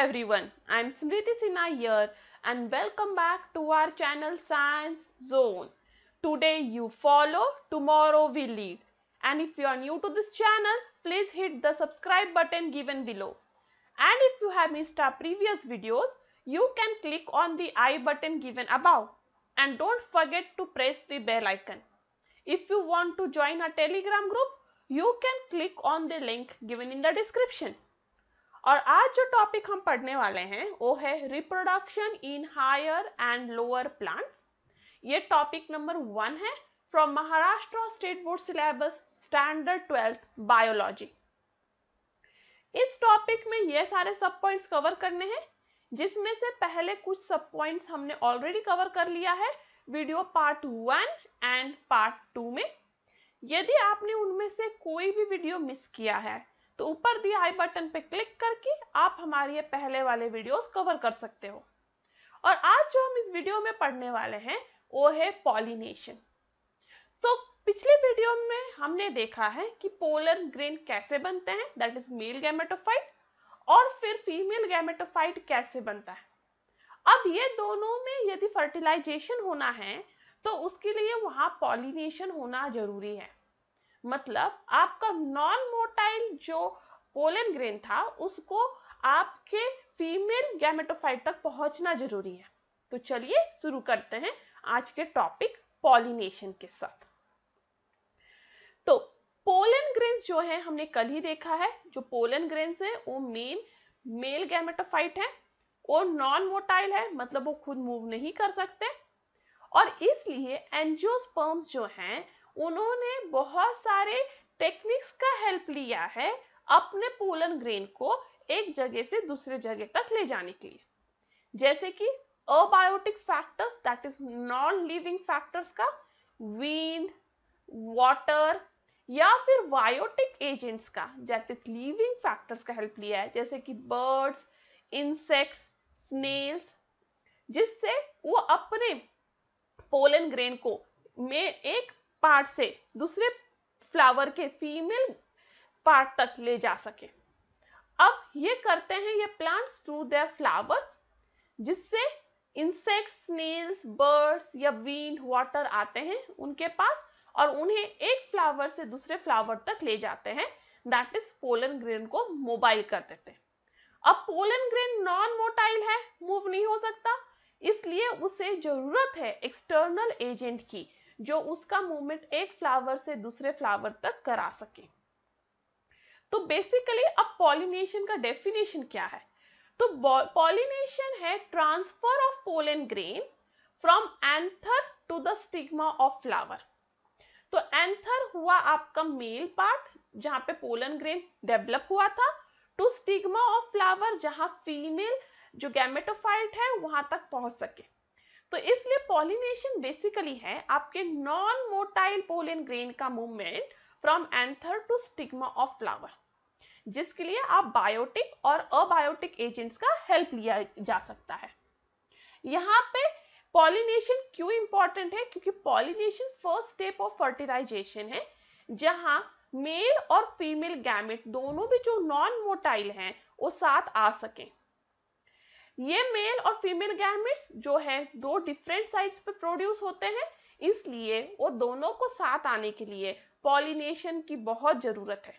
everyone. I am Smriti Sinha here and welcome back to our channel Science Zone. Today you follow, tomorrow we lead. And if you are new to this channel, please hit the subscribe button given below. And if you have missed our previous videos, you can click on the I button given above. And don't forget to press the bell icon. If you want to join our telegram group, you can click on the link given in the description. और आज जो topic हम पढ़ने वाले हैं वो है reproduction in higher and lower plants ये टॉपिक नंबर वन है from Maharashtra state board syllabus standard twelfth biology इस टॉपिक में ये सारे सब पॉइंट्स कवर करने हैं जिसमें से पहले कुछ सब पॉइंट्स हमने ऑलरेडी कवर कर लिया है video part one and part two में यदि आपने उनमें से कोई भी वीडियो मिस किया है तो ऊपर दिए आई बटन पे क्लिक करके आप हमारे ये पहले वाले वीडियोस कवर कर सकते हो और आज जो हम इस वीडियो में पढ़ने वाले हैं वो है पॉलिनेशन तो पिछले वीडियो में हमने देखा है कि पोलर ग्रेन कैसे बनते हैं दैट इज मेल गैमेटोफाइट और फिर फीमेल गैमेटोफाइट कैसे बनता है अब ये दोनों में यदि फर्टिलाइजेशन होना है तो उसके लिए वहां पॉलिनेशन होना जरूरी है मतलब आपका नॉन मोटाइल जो पोलन ग्रेन था उसको आपके फीमेल गैमेटोफाइट तक पहुंचना जरूरी है तो चलिए शुरू करते हैं आज के टॉपिक पॉलिनेशन के साथ तो पोलन ग्रेन्स जो है हमने कल ही देखा है जो पोलन ग्रेन्स है वो मेन मेल गैमेटोफाइट है वो नॉन मोटाइल है मतलब वो खुद मूव नहीं कर सकते और इसलिए एंजियोस्पर्म्स जो हैं उन्होंने बहुत सारे टेक्निक्स का हेल्प लिया है अपने पोलन ग्रेन को एक जगह से दूसरे जगह तक ले जाने के लिए जैसे कि abiotic factors that is non living factors का विंड वाटर या फिर बायोटिक एजेंट्स का दैट इज लिविंग फैक्टर्स का हेल्प लिया है जैसे कि बर्ड्स इंसेक्ट्स स्नेल्स जिससे वो अपने पोलन ग्रेन को में एक पार्ट से दूसरे फ्लावर के फीमेल पार्ट तक ले जा सके अब ये करते हैं ये प्लांट्स थ्रू देयर फ्लावर्स जिससे इंसेक्ट स्नेल्स बर्ड्स या वीन वाटर आते हैं उनके पास और उन्हें एक फ्लावर से दूसरे फ्लावर तक ले जाते हैं दैट इज पोलन ग्रेन को मोबाइल कर देते हैं अब पोलन ग्रेन नॉन मोटाइल है मूव नहीं हो सकता इसलिए उसे जरूरत है एक्सटर्नल एजेंट की जो उसका मूवमेंट एक फ्लावर से दूसरे फ्लावर तक करा सके तो बेसिकली अब पॉलिनेशन का डेफिनेशन क्या है तो पॉलिनेशन है transfer of pollen grain from anther to the stigma of flower तो एंथर हुआ आपका मेल पार्ट जहां पे पोलन ग्रेन डेवलप हुआ था टू स्टिग्मा ऑफ फ्लावर जहां फीमेल जो गैमेटोफाइट है वहां तक पहुंच सके तो इसलिए पॉलिनेशन बेसिकली है आपके नॉन मोटाइल पोलियन ग्रेन का movement from anther to stigma of flower जिसके लिए आप बायोटिक और अबायोटिक एजेंट्स का हेल्प लिया जा सकता है यहाँ पे पॉलिनेशन क्यों इंपॉर्टेंट है क्योंकि pollination first step of fertilization है जहां मेल और फीमेल गैमेट दोनों भी जो नॉन मोटाइल हैं वो साथ आ सकें ये मेल और फीमेल गैमेट्स जो है दो डिफरेंट साइड्स पे प्रोड्यूस होते हैं इसलिए वो दोनों को साथ आने के लिए पॉलिनेशन की बहुत ज़रूरत है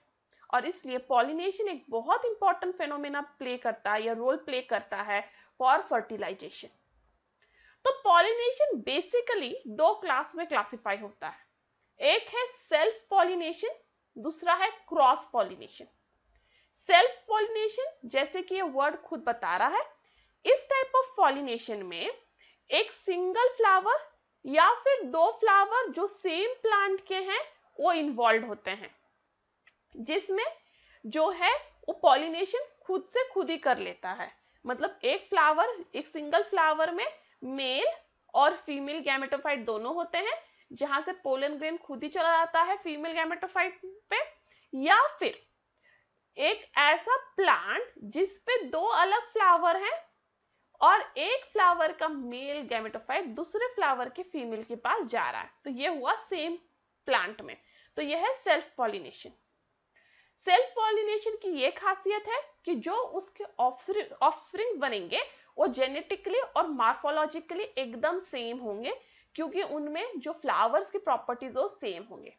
और इसलिए पॉलिनेशन एक बहुत इंपॉर्टेंट फेनोमेना प्ले करता है या रोल प्ले करता है फॉर फर्टिलाइजेशन तो पॉलिनेशन बेसिकली दो क्लास में क्लासिफाई होता है एक है सेल्फ पॉलिनेशन दूसरा है क्रॉस पॉलिनेशन सेल्फ पॉलिनेशन जैसे कि ये वर्ड खुद बता रहा है इस टाइप ऑफ पॉलिनेशन में एक सिंगल फ्लावर या फिर दो फ्लावर जो सेम प्लांट के हैं वो इन्वॉल्व होते हैं जिसमें जो है वो पॉलिनेशन खुद से खुद ही कर लेता है मतलब एक फ्लावर एक सिंगल फ्लावर में मेल और फीमेल गैमेटोफाइट दोनों होते हैं जहां से पोलन ग्रेन खुद ही चला जाता है फीमेल गैमेटोफाइट पे या फिर एक ऐसा प्लांट जिसपे दो अलग फ्लावर हैं और एक फ्लावर का मेल गैमेटोफाइट दूसरे फ्लावर के फीमेल के पास जा रहा है तो ये हुआ सेम प्लांट में तो यह है सेल्फ पॉलिनेशन सेल्फ पॉलिनेशन की ये खासियत है कि जो उसके ऑफस्प्रिंग बनेंगे वो जेनेटिकली और मार्फोलॉजिकली एकदम सेम होंगे क्योंकि उनमें जो फ्लावर्स की प्रॉपर्टीज वो सेम होंगे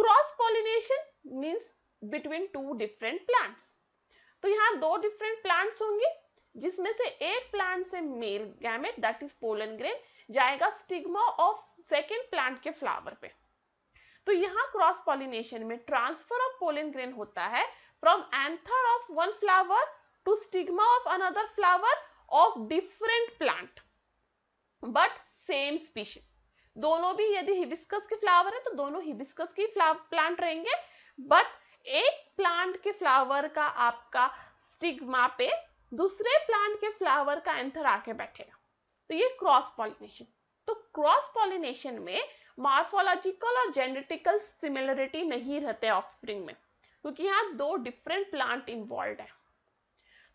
cross pollination means between two different plants तो यहाँ दो डिफरेंट प्लांट्स होंगे जिसमें से एक प्लांट से male gamete that is pollen grain जाएगा स्टिग्मा ऑफ सेकेंड प्लांट के फ्लावर पे तो यहाँ क्रॉस पॉलिनेशन में ट्रांसफर ऑफ पोलन ग्रेन होता है from anther of one flower to stigma of another flower of different plant but same species दोनों भी यदि हिबिस्कस के फ्लावर है तो दोनों हिबिस्कस की प्लांट रहेंगे बट एक प्लांट के फ्लावर का आपका स्टिग्मा पे दूसरे प्लांट के फ्लावर का एंथर आके बैठेगा तो ये क्रॉस पॉलिनेशन तो क्रॉस पॉलिनेशन में मार्फोलॉजिकल और जेनेटिकल सिमिलरिटी नहीं रहते ऑफस्प्रिंग में क्योंकि यहाँ दो डिफरेंट प्लांट इन्वॉल्व है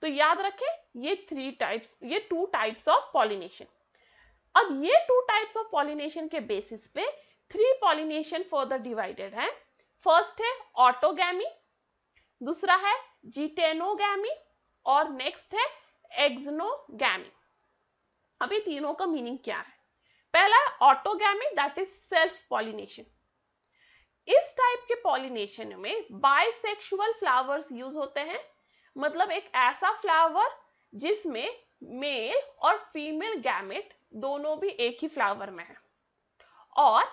तो याद रखें ये थ्री टाइप्स ये टू टाइप्स ऑफ पॉलिनेशन अब ये टू टाइप्स ऑफ पॉलिनेशन के बेसिस पे थ्री पॉलिनेशन फर्दर डिवाइडेड है फर्स्ट है ऑटोगैमी दूसरा है जीटेनोगैमी और नेक्स्ट है एग्जनोगी अभी तीनों का मीनिंग क्या है पहला autogamy that is self pollination इस टाइप के पॉलिनेशन में बाइसेक्सुअल फ्लावर्स यूज होते हैं मतलब एक ऐसा फ्लावर जिसमें मेल और फीमेल गैमेट दोनों भी एक ही फ्लावर में है और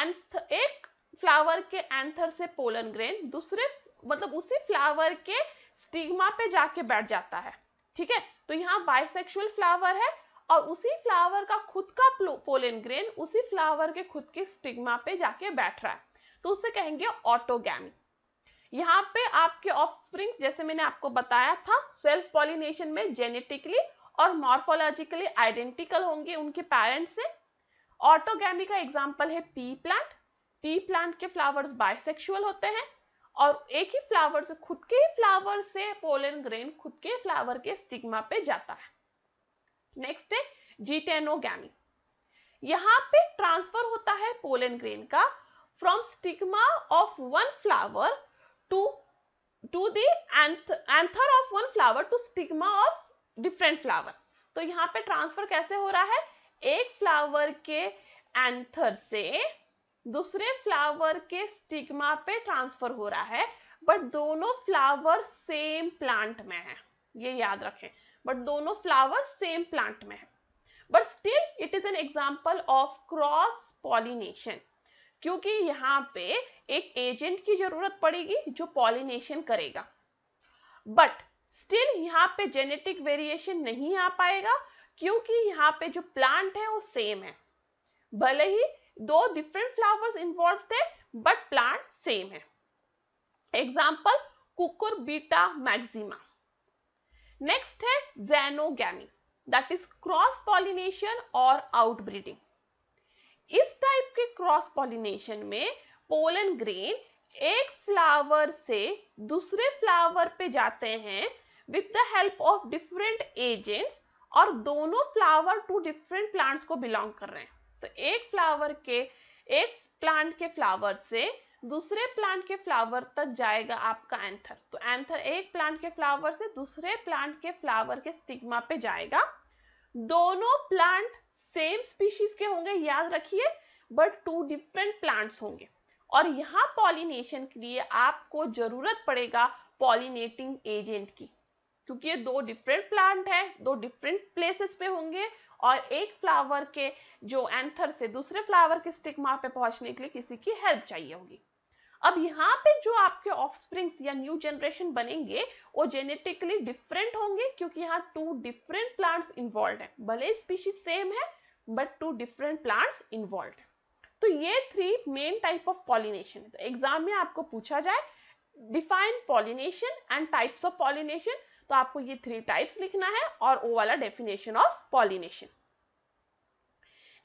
एंथ एक फ्लावर के एंथर से पोलन ग्रेन दूसरे मतलब उसी फ्लावर के स्टिग्मा पे जाके बैठ जाता है ठीक है तो यहाँ बाइसेक्सुअल फ्लावर है और उसी फ्लावर का खुद का पोलन ग्रेन उसी फ्लावर के खुद के स्टिग्मा पे जाके बैठ रहा है तो उससे कहेंगे ऑटोगैमी यहाँ पे आपके ऑफ जैसे मैंने आपको बताया था सेल्फ पॉलिनेशन में जेनेटिकली और मॉर्फोलॉजिकली आइडेंटिकल होंगे उनके पेरेंट्स से ऑटोगैमी का एग्जाम्पल है पी प्लांट पी प्लांट के फ्लावर्स बाइसेक्सुअल होते हैं और एक ही फ्लावर से खुद के ही फ्लावर से पोलन ग्रेन खुद के फ्लावर के स्टिग्मा पे जाता है नेक्स्ट है जीटेनोगी यहाँ पे ट्रांसफर होता है पोलन ग्रेन का from stigma of one flower to to the anther of one flower to stigma of different flower तो यहाँ पे ट्रांसफर कैसे हो रहा है एक फ्लावर के एंथर से दूसरे फ्लावर के स्टिग्मा पे ट्रांसफर हो रहा है बट दोनों फ्लावर सेम प्लांट में है ये याद रखें बट दोनों फ्लावर सेम प्लांट में है but still it is an example of cross pollination क्योंकि यहाँ पे एक एजेंट की जरूरत पड़ेगी जो पॉलिनेशन करेगा बट स्टिल यहाँ पे जेनेटिक वेरिएशन नहीं आ पाएगा क्योंकि यहाँ पे जो प्लांट है वो सेम है भले ही दो डिफरेंट फ्लावर्स इन्वॉल्व थे बट प्लांट सेम है example cucurbita maxima next है xenogamy that is cross pollination और आउटब्रीडिंग इस टाइप के क्रॉस पॉलिनेशन में पोलन ग्रेन एक फ्लावर से दूसरे फ्लावर पे जाते हैं with the help of different agents और दोनों फ्लावर टू डिफरेंट प्लांट्स को बिलोंग कर रहे हैं तो एक फ्लावर के एक प्लांट के फ्लावर से दूसरे प्लांट के फ्लावर तक जाएगा आपका एंथर तो एंथर एक प्लांट के फ्लावर से दूसरे प्लांट के फ्लावर के स्टिग्मा पे जाएगा दोनों प्लांट सेम स्पीशीज के होंगे याद रखिए बट टू डिफरेंट प्लांट्स होंगे और यहाँ पॉलिनेशन के लिए आपको जरूरत पड़ेगा पॉलिनेटिंग एजेंट की क्योंकि ये दो डिफरेंट प्लांट है दो डिफरेंट प्लेसेस पे होंगे और एक फ्लावर के जो एंथर से दूसरे फ्लावर के स्टिक स्टिग्मा पे पहुंचने के लिए किसी की हेल्प चाहिए होगी अब यहाँ पे जो आपके ऑफस्प्रिंग्स या न्यू जनरेशन बनेंगे वो जेनेटिकली डिफरेंट होंगे क्योंकि यहाँ टू डिफरेंट प्लांट्स इन्वॉल्व है भले स्पीशीज सेम है but two different plants involve है तो ये three main type of pollination है तो एग्जाम में आपको पूछा जाए define pollination and types of pollination तो आपको ये थ्री टाइप्स लिखना है और वो वाला डेफिनेशन ऑफ पॉलिनेशन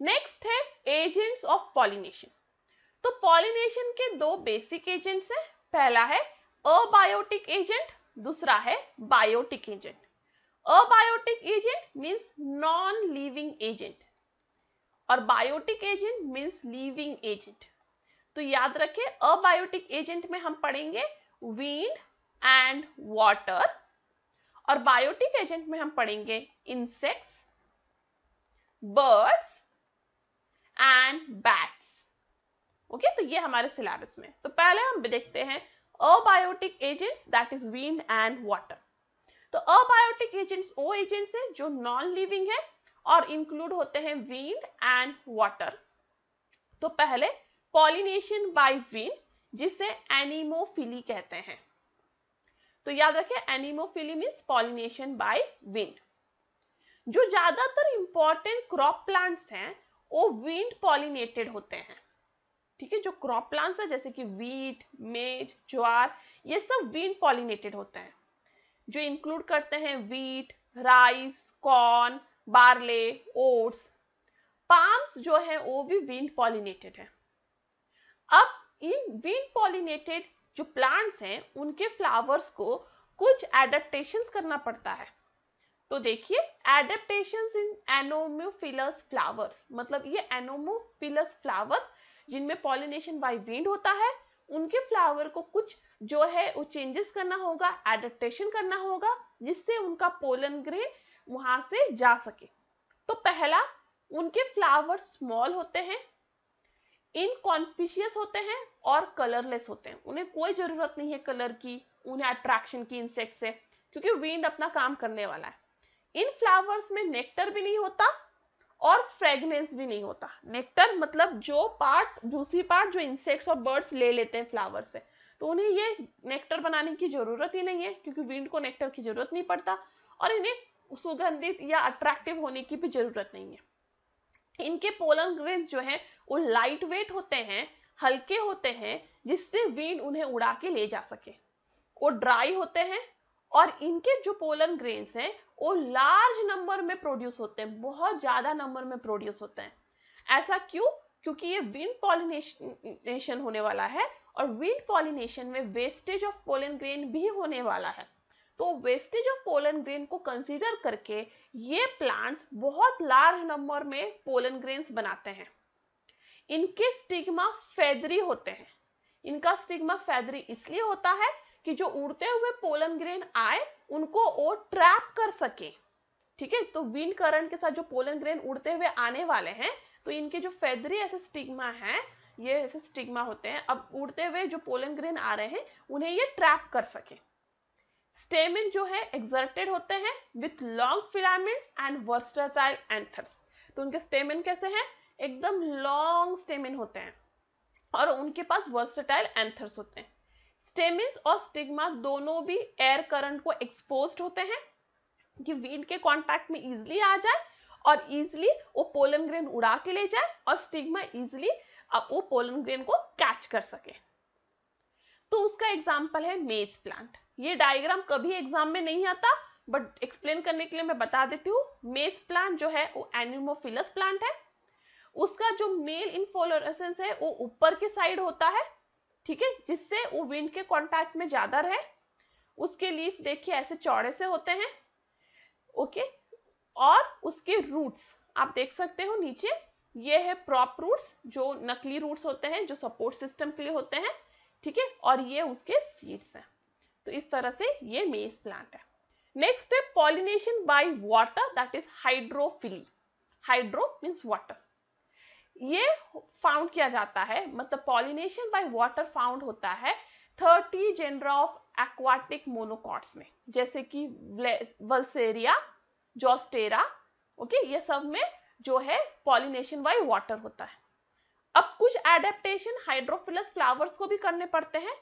नेक्स्ट है एजेंट्स ऑफ पॉलिनेशन तो पॉलिनेशन के दो बेसिक एजेंट्स हैं पहला है अबायोटिक एजेंट दूसरा है biotic agent abiotic agent means non living agent और biotic agent means living agent तो याद रखें अबायोटिक एजेंट में हम पढ़ेंगे वीन एंड वाटर और बायोटिक एजेंट में हम पढ़ेंगे insects birds and bats okay तो ये हमारे सिलेबस में तो पहले हम देखते हैं abiotic agents that is wind and water तो अबायोटिक एजेंट्स वो एजेंट्स हैं जो नॉन लिविंग है और इंक्लूड होते हैं वीन एंड वाटर तो पहले पॉलिनेशन बाय वीन जिसे एनिमोफिली कहते हैं तो याद रखें anemophily mean pollination by wind जो ज्यादातर इंपॉर्टेंट क्रॉप प्लांट्स हैं वो विंड पॉलिनेटेड होते हैं ठीक है जो क्रॉप प्लांट्स है जैसे कि वीट मेज ज्वार ये सब विंड पॉलिनेटेड होते हैं जो इंक्लूड करते हैं wheat rice corn barley oats palms जो है वो भी विंड पॉलिनेटेड है अब इन विंड पॉलिनेटेड जो प्लांट्स हैं उनके फ्लावर्स को कुछ एडेप्टेशन करना पड़ता है तो देखिए एडेप्टेशन इन एनोमोफिलस फ्लावर्स मतलब ये एनोमोफिलस फ्लावर्स जिनमें पॉलिनेशन बाय विंड होता है उनके फ्लावर को कुछ जो है वो चेंजेस करना होगा एडेप्टेशन करना होगा जिससे उनका पोलन ग्रेन वहां से जा सके तो पहला उनके फ्लावर स्मॉल होते हैं इनकॉन्फिशियस होते हैं और कलरलेस होते हैं उन्हें कोई जरूरत नहीं है कलर की उन्हें अट्रैक्शन की इंसेक्ट से क्योंकि विंड अपना काम करने वाला है इन फ्लावर्स में नेक्टर भी नहीं होता और फ्रेगनेंस भी नहीं होता नेक्टर मतलब जो पार्ट दूसरी पार्ट जो इंसेक्ट्स और बर्ड्स ले लेते हैं फ्लावर से तो उन्हें ये नेक्टर बनाने की जरूरत ही नहीं है क्योंकि विंड को नेक्टर की जरूरत नहीं पड़ता और इन्हें सुगंधित या अट्रैक्टिव होने की भी जरूरत नहीं है इनके पोलन ग्रेन्स जो है वो लाइट वेट होते हैं हल्के होते हैं जिससे विंड उन्हें उड़ा के ले जा सके वो ड्राई होते हैं और इनके जो पोलन ग्रेन्स हैं वो लार्ज नंबर में प्रोड्यूस होते हैं बहुत ज्यादा नंबर में प्रोड्यूस होते हैं ऐसा क्यों क्योंकि ये विंड पॉलिनेशन होने वाला है और विंड पॉलिनेशन में वेस्टेज ऑफ पोलन ग्रेन भी होने वाला है तो वेस्टेज ऑफ पोलन ग्रेन को कंसीडर करके ये प्लांट्स बहुत लार्ज नंबर में पोलन ग्रेन्स बनाते हैं इनके स्टिग्मा फैदरी होते हैं इनका स्टिग्मा फैदरी इसलिए होता है कि जो उड़ते हुए पोलन ग्रेन आए उनको वो ट्रैप कर सके ठीक है तो विंड करंट के साथ जो पोलन ग्रेन उड़ते हुए आने वाले हैं तो इनके जो फैदरी ऐसे स्टिग्मा हैं ये ऐसे स्टिग्मा होते हैं अब उड़ते हुए जो पोलन ग्रेन आ रहे हैं उन्हें ये ट्रैप कर सके स्टेमिन जो है एक्सर्टेड होते हैं with long filaments and versatile anthers तो उनके स्टेमिन कैसे हैं एकदम लॉन्ग स्टेमिन होते हैं और उनके पास वर्सटाइल एंथर्स होते हैं स्टेमिन और स्टिग्मा दोनों भी एयर करंट को एक्सपोज होते हैं कि वीड के कॉन्टैक्ट में इजिली आ जाए और इजिली वो पोलन ग्रेन उड़ा के ले जाए और स्टिग्मा इजिली वो पोलन ग्रेन को कैच कर सके तो उसका एग्जाम्पल है मेज प्लांट ये डायग्राम कभी एग्जाम में नहीं आता बट एक्सप्लेन करने के लिए मैं बता देती हूँ मेज प्लांट जो है वो एनिमोफिलस प्लांट है उसका जो मेल इनफोलोरसेंस है वो ऊपर के साइड होता है ठीक है जिससे वो विंड के कांटेक्ट में ज्यादा रहे उसके लीफ देखिए ऐसे चौड़े से होते हैं ओके और उसके रूट्स आप देख सकते हो नीचे ये है प्रॉप रूट्स जो नकली रूट्स होते हैं जो सपोर्ट सिस्टम के लिए होते हैं ठीक है और ये उसके सीड्स हैं तो इस तरह से ये मेज प्लांट है नेक्स्ट है pollination by water that is hydrophily hydro means water ये फाउंड किया जाता है मतलब पॉलिनेशन बाय वाटर फाउंड होता है thirty genera of aquatic monocots में जैसे कि वल्सेरिया जोस्टेरा ओके ये सब में जो है पॉलिनेशन बाय वाटर होता है अब कुछ एडेप्टेशन हाइड्रोफिलस फ्लावर्स को भी करने पड़ते हैं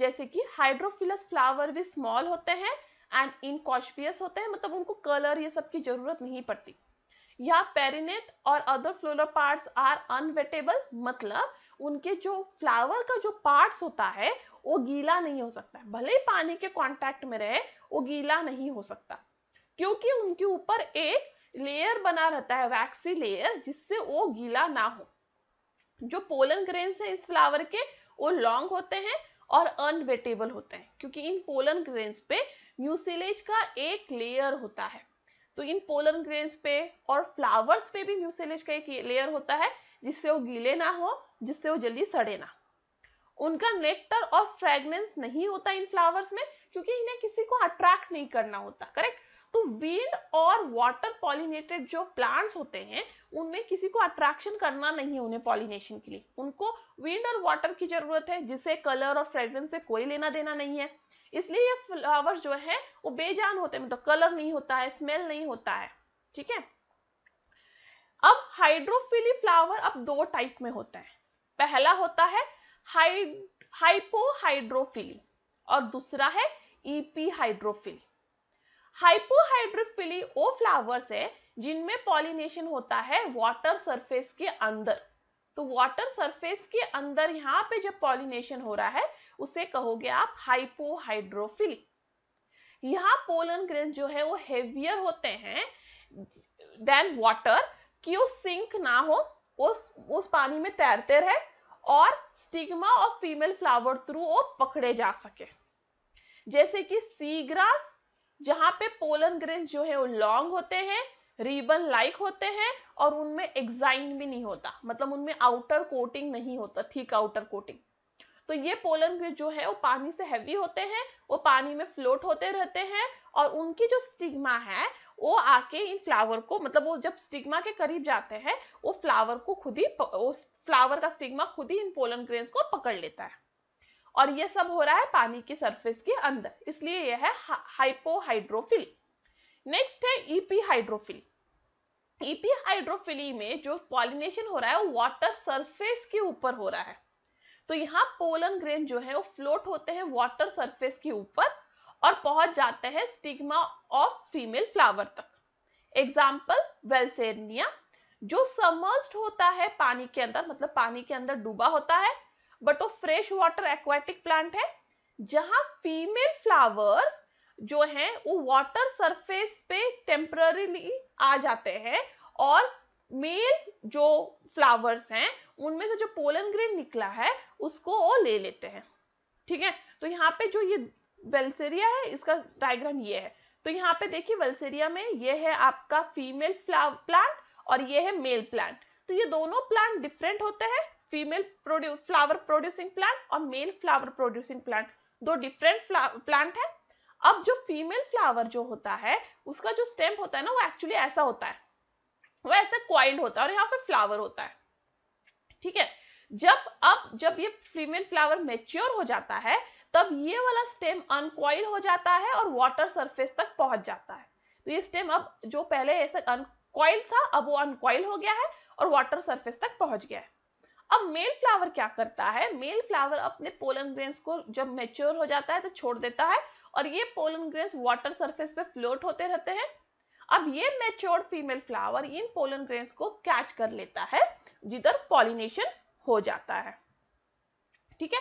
जैसे कि हाइड्रोफिलस फ्लावर भी स्मॉल होते हैं एंड इनकॉशपियस होते हैं मतलब उनको कलर ये सब की जरूरत नहीं पड़ती या पेरिनेट और other floral parts are unwettable मतलब उनके जो फ्लावर का जो पार्ट्स होता है वो गीला नहीं हो सकता भले ही पानी के कॉन्टेक्ट में रहे वो गीला नहीं हो सकता क्योंकि उनके ऊपर एक लेयर बना रहता है वैक्सी लेयर जिससे वो गीला ना हो जो पोलन ग्रेन्स है इस फ्लावर के वो लॉन्ग होते हैं और अनवेटेबल होते हैं क्योंकि इन पोलन ग्रेन्स पे म्यूसिलेज का एक लेयर होता है तो इन पोलन ग्रेन्स पे और फ्लावर्स पे भी म्यूसिलेज का एक लेयर होता है जिससे वो गीले ना हो जिससे वो जल्दी सड़े ना उनका नेक्टर और फ्रेगनेंस नहीं होता इन फ्लावर्स में क्योंकि इन्हें किसी को अट्रैक्ट नहीं करना होता करेक्ट तो वेल और वाटर पॉलिनेटेड जो प्लांट्स होते हैं उनमें किसी को अट्रैक्शन करना नहीं है उन्हें पॉलिनेशन के लिए उनको विंड और वाटर की जरूरत है जिसे कलर और फ्रेग्रेंस से कोई लेना देना नहीं है इसलिए ये फ्लावर्स जो है वो बेजान होते हैं मतलब कलर नहीं होता है स्मेल नहीं होता है ठीक है अब हाइड्रोफिली फ्लावर अब दो टाइप में होता है पहला होता है हाइपोहाइड्रोफिली और दूसरा है ईपी हाइड्रोफिली हाइपोहाइड्रोफिली वो फ्लावर्स है जिनमें पॉलिनेशन होता है वाटर सरफेस के अंदर तो वाटर सरफेस के अंदर यहाँ पे जब पॉलिनेशन हो रहा है उसे कहोगे आप हाइपोहाइड्रोफिली यहाँ पोलन ग्रेन जो है वो हेवियर होते हैं देन वाटर कि वो सिंक ना हो उस उस पानी में तैरते रहे और stigma of female flower through वो पकड़े जा सके जैसे कि सीग्रास जहां पे पोलन ग्रेन जो है वो लॉन्ग होते हैं रिबन लाइक होते हैं और उनमें एग्जाइन भी नहीं होता मतलब उनमें आउटर कोटिंग नहीं होता ठीक आउटर कोटिंग तो ये पोलन ग्रेन जो है वो पानी से हैवी होते हैं वो पानी में फ्लोट होते रहते हैं और उनकी जो स्टिग्मा है वो आके इन फ्लावर को मतलब वो जब स्टिग्मा के करीब जाते हैं वो फ्लावर को खुद ही वो फ्लावर का स्टिग्मा खुद ही इन पोलन ग्रेन्स को पकड़ लेता है और ये सब हो रहा है पानी की सरफेस के अंदर इसलिए यह है हाइपोहाइड्रोफिली नेक्स्ट है ईपी हाइड्रोफिली ईपी हाइड्रोफिली में जो पॉलिनेशन हो रहा है वो वाटर सरफेस के ऊपर हो रहा है तो यहाँ पोलन ग्रेन जो है वो फ्लोट होते हैं वाटर सरफेस के ऊपर और पहुंच जाते हैं स्टिग्मा ऑफ फीमेल फ्लावर तक एग्जाम्पल वेलसेनिया जो समर्स्ड होता है पानी के अंदर मतलब पानी के अंदर डूबा होता है बट वो फ्रेश वाटर एक्वाटिक प्लांट है जहां फीमेल फ्लावर्स जो हैं वो वाटर सरफेस पे टेम्पररीली आ जाते हैं और मेल जो फ्लावर्स हैं उनमें से जो पोलन ग्रेन निकला है उसको वो ले लेते हैं ठीक है तो यहाँ पे जो ये वेल्सेरिया है इसका डायग्राम ये है तो यहाँ पे देखिए वेल्सेरिया में ये है आपका फीमेल प्लांट और ये है मेल प्लांट तो ये दोनों प्लांट डिफरेंट होते हैं female produce flower producing plant और मेल फ्लावर प्रोड्यूसिंग प्लांट दो डिफरेंट प्लांट है अब जो फीमेल फ्लावर जो होता है उसका जो स्टेम होता है ना वो एक्चुअली ऐसा होता है वो ऐसे क्वाइल्ड होता है और यहाँ पे फ्लावर होता है ठीक है जब अब जब ये फीमेल फ्लावर मेच्योर हो जाता है तब ये वाला स्टेम अनकॉइल हो जाता है और वाटर सरफेस तक पहुंच जाता है तो ये स्टेम अब जो पहले ऐसा अनकॉइल था अब वो अनकॉइल हो गया है और वाटर सरफेस तक पहुंच गया है अब मेल फ्लावर क्या करता है मेल फ्लावर अपने पोलन ग्रेन्स को जब मेच्योर हो जाता है तो छोड़ देता है और ये पोलन ग्रेन्स वाटर सरफेस पे फ्लोट होते रहते हैं अब ये मेच्योर फीमेल फ्लावर इन पोलन ग्रेन्स को कैच कर लेता है जिधर पॉलिनेशन हो जाता है ठीक है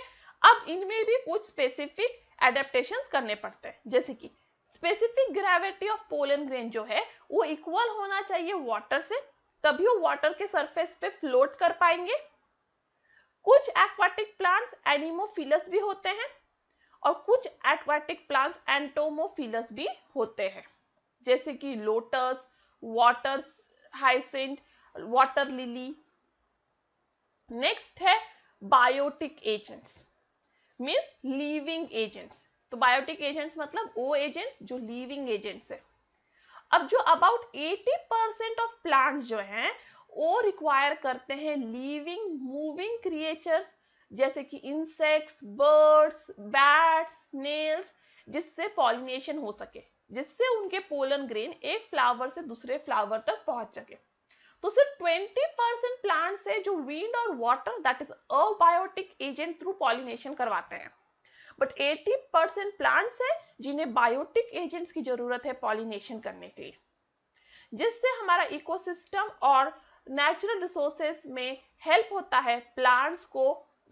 अब इनमें भी कुछ स्पेसिफिक एडेप्टेशन करने पड़ते हैं जैसे कि specific gravity of pollen grain जो है वो इक्वल होना चाहिए वाटर से तभी वो वाटर के सरफेस पे फ्लोट कर पाएंगे कुछ एक्वाटिक प्लांट्स एनिमोफिलस भी होते हैं और कुछ एक्वाटिक प्लांट्स एंटोमोफिलस भी होते हैं जैसे कि lotus water hyacinth water lily next है biotic agents means living agents तो बायोटिक एजेंट्स मतलब वो एजेंट्स जो लीविंग एजेंट्स है अब जो अबाउट 80 परसेंट ऑफ प्लांट्स जो हैं वो रिक्वायर करते हैं लिविंग मूविंग क्रिएचर्स जैसे कि इंसेक्ट्स बर्ड्स बैट्स स्नेल्स जिससे पॉलिनेशन हो सके जिससे उनके पोलन ग्रेन एक फ्लावर से दूसरे फ्लावर तक पहुंच सके तो सिर्फ 20 परसेंट प्लांट से जो विंड और water that is abiotic agent through pollination करवाते हैं बट 80 परसेंट प्लांट्स है जिन्हें बायोटिक एजेंट्स की जरूरत है पॉलिनेशन करने के लिए जिससे हमारा इकोसिस्टम और नेचुरल रिसोर्सेस में हेल्प होता है प्लांट्स को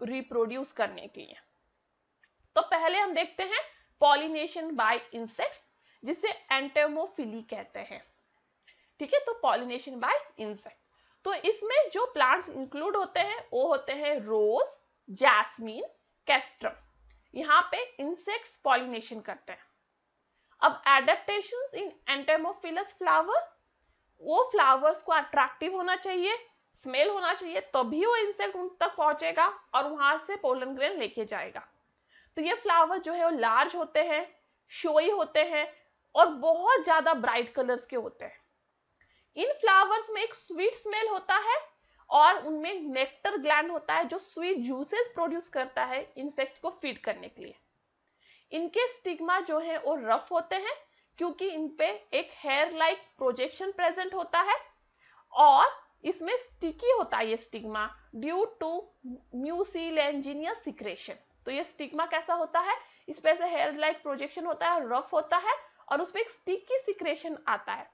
रिप्रोड्यूस करने के लिए तो पहले हम देखते हैं पॉलिनेशन बाय इंसेक्ट्स जिसे एंटेमोफिली कहते हैं ठीक है तो पॉलिनेशन बाय इंसेक्ट तो इसमें जो प्लांट्स इंक्लूड होते हैं वो होते हैं रोज जैस्मीन कैस्ट्रम यहाँ पे इंसेक्ट्स पॉलिनेशन करते हैं अब एडेप्टेशन इन एंटेमोफिलस फ्लावर वो फ्लावर्स को अट्रैक्टिव होना चाहिए स्मेल होना चाहिए तभी वो इंसेक्ट उन तक पहुंचेगा और वहां से पोलन ग्रेन लेके जाएगा तो ये फ्लावर जो है वो लार्ज होते हैं शोई होते हैं और बहुत ज्यादा ब्राइट कलर्स के होते हैं इन फ्लावर्स में एक स्वीट स्मेल होता है और उनमें नेक्टर ग्लैंड होता है जो स्वीट जूसेस प्रोड्यूस करता है इंसेक्ट को फीड करने के लिए इनके स्टिग्मा जो है वो रफ होते हैं क्योंकि इनपे एक हेयर लाइक प्रोजेक्शन प्रेजेंट होता है और इसमें स्टिकी होता है ये stigma due to engineer secretion तो ये स्टिग्मा कैसा होता है इस पे ऐसे हेयर लाइक प्रोजेक्शन होता है रफ होता है और उसमें एक स्टिकी सिक्रेशन आता है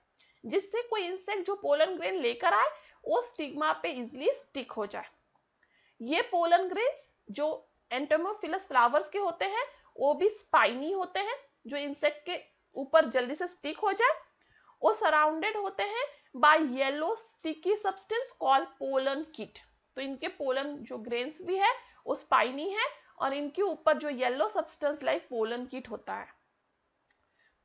जिससे कोई इंसेक्ट जो पोलन ग्रेन लेकर आए वो स्टिग्मा पे इजिली स्टिक हो जाए ये पोलन ग्रेन जो एंटोमोफिलस फ्लावर्स के होते हैं वो भी स्पाइनी होते हैं जो इंसेक्ट के ऊपर जल्दी से स्टिक हो जाए वो सराउंडेड होते हैं by yellow sticky substance call pollen kit तो इनके पोलन जो ग्रेन्स भी है वो स्पाइनी है और इनके ऊपर जो yellow substance like pollen kit होता है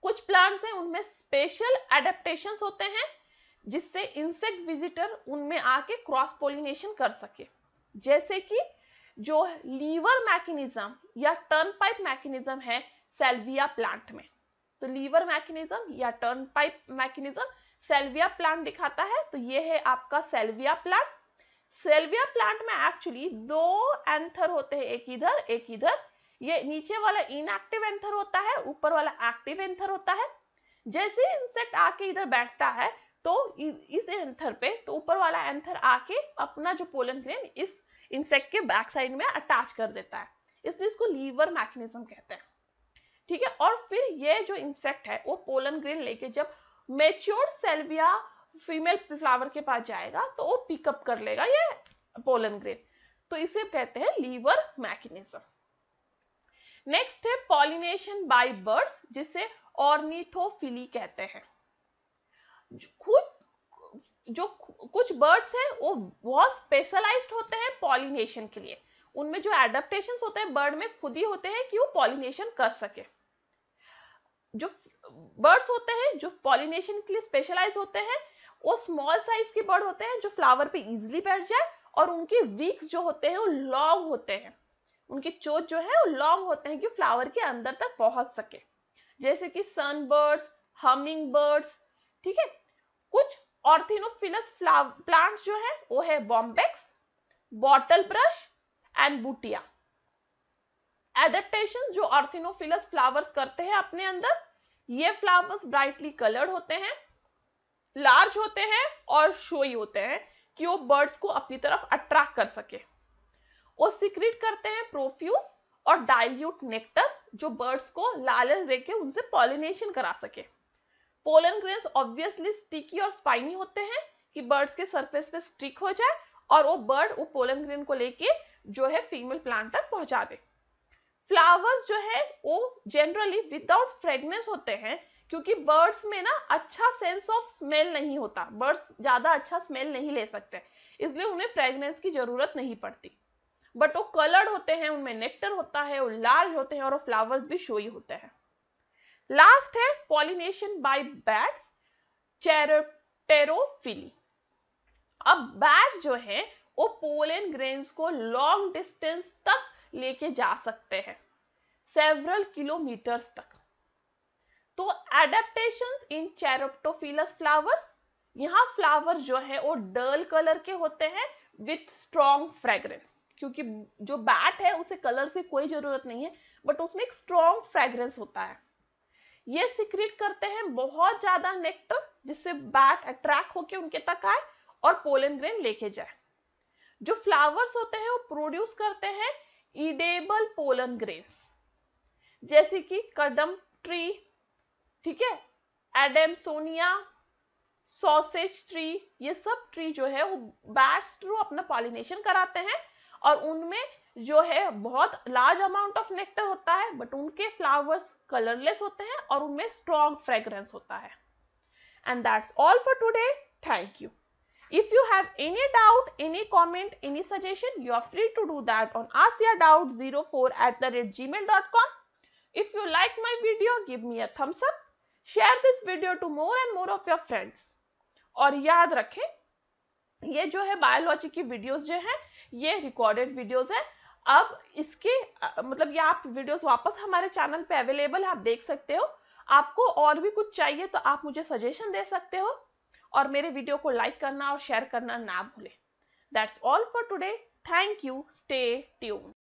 कुछ प्लांट्स हैं उनमें स्पेशल एडेप्टेशन होते हैं जिससे इंसेक्ट विजिटर उनमें आके क्रॉस पोलिनेशन कर सके जैसे कि जो लीवर मैकेनिज्म या टर्न पाइप मैकेनिज्म है सेल्विया प्लांट में तो लीवर मैकेनिज्म या turn pipe mechanism salvia plant दिखाता है तो ये है आपका सेल्विया प्लांट सेल्विया प्लांट में एक्चुअली दो एंथर होते हैं एक इधर एक इधर ये नीचे वाला इनएक्टिव एंथर होता है ऊपर वाला एक्टिव एंथर होता है जैसे इंसेक्ट आके इधर बैठता है तो इस एंथर पे तो ऊपर वाला एंथर आके अपना जो पोलन ग्रेन इस इंसेक्ट के बैक साइड में अटैच कर देता है इसलिए इसको लीवर मैकेनिज्म कहते हैं ठीक है और फिर ये जो इंसेक्ट है वो पोलन ग्रेन लेके जब मेच्योर सेल्विया फीमेल फ्लावर के पास जाएगा तो वो पिकअप कर लेगा ये पोलन ग्रेन तो इसे कहते हैं लीवर मैकेनिज्म नेक्स्ट है पॉलिनेशन बाय बर्ड्स जिसे ऑर्निथोफिली कहते हैं खुद जो कुछ बर्ड्स हैं वो बहुत स्पेशलाइज्ड होते हैं पॉलिनेशन के लिए उनमें जो एडेप्टेशन होते हैं बर्ड में खुद ही होते हैं कि वो पॉलिनेशन कर सके जो बर्ड्स होते हैं जो पॉलिनेशन के लिए स्पेशलाइज होते हैं वो स्मॉल साइज के बर्ड होते हैं जो फ्लावर पे इजिली बैठ जाए और उनके वीक्स जो होते हैं वो लॉन्ग होते हैं उनके चोट जो है वो लॉन्ग होते हैं कि फ्लावर के अंदर तक पहुंच सके जैसे कि सन बर्ड्स हमिंग बर्ड्स ठीक है कुछ ऑर्थिनोफिलस प्लांट्स जो है वो है bombax bottle brush and butea adaptation जो ऑर्थिनोफिलस फ्लावर्स करते हैं अपने अंदर ये फ्लावर्स ब्राइटली कलर्ड होते हैं लार्ज होते हैं और शोई होते हैं कि वो बर्ड्स को अपनी तरफ अट्रैक्ट कर सके वो सिक्रीट करते हैं प्रोफ्यूज और डाइल्यूट नेक्टर जो बर्ड्स को लालच देके उनसे पॉलिनेशन करा सके पोलन ग्रेन्स ऑब्वियसली स्टिकी और स्पाइनी होते हैं कि बर्ड्स के सरफेस पे स्टिक हो जाए और वो बर्ड वो पोलन ग्रेन को लेके जो है फीमेल प्लांट तक पहुंचा दे फ्लावर्स जो है वो जनरली विदाउट फ्रेगनेंस होते हैं क्योंकि बर्ड्स में ना अच्छा सेंस ऑफ स्मेल नहीं होता बर्ड्स ज्यादा अच्छा स्मेल नहीं ले सकते इसलिए उन्हें फ्रेगनेंस की जरूरत नहीं पड़ती बट वो कलर्ड होते हैं उनमें नेक्टर होता है वो लार्ज होते हैं और वो फ्लावर्स भी शोई होते हैं लास्ट है पॉलिनेशन बाय बैट्स चेरोटेरोफिली अब बैट जो है वो पोलन ग्रेन्स को लॉन्ग डिस्टेंस तक लेके जा सकते हैं सेवरल किलोमीटर्स तक तो एडेप्टेशन इन चेरोप्टोफिलस फ्लावर्स यहाँ फ्लावर जो है वो डल कलर के होते हैं विथ स्ट्रॉन्ग फ्रेग्रेंस क्योंकि जो बैट है उसे कलर से कोई जरूरत नहीं है बट उसमें एक स्ट्रॉन्ग फ्रेग्रेंस होता है ये सिक्रेट करते हैं बहुत ज्यादा नेक्टर जिससे बैट अट्रैक्ट होके उनके तक आए और पोलन ग्रेन लेके जाए जो फ्लावर्स होते हैं वो प्रोड्यूस करते हैं ईडेबल पोलन ग्रेन्स जैसे कि कदम ट्री ठीक है एडेमसोनिया सॉसेज ट्री ये सब ट्री जो है वो बैट्स थ्रू अपना पॉलिनेशन कराते हैं और उनमें जो है बहुत लार्ज अमाउंट ऑफ नेक्टर होता है बट उनके फ्लावर्स कलरलेस होते हैं और उनमें स्ट्रॉन्ग फ्रेग्रेंस होता है and that's all for today thank you If you have any doubt, any comment, any suggestion, you are free to do that on askyourdoubt04 at the rate gmail.com. If you like my video, give me a thumbs up. share this video to more and more of your friends और याद रखें ये जो है biology की videos जो हैं ये रिकॉर्डेड वीडियोस हैं अब इसके मतलब ये आप वीडियोस वापस हमारे चैनल पे अवेलेबल है आप देख सकते हो आपको और भी कुछ चाहिए तो आप मुझे सजेशन दे सकते हो और मेरे वीडियो को लाइक करना और शेयर करना ना भूलें that's all for today thank you stay tune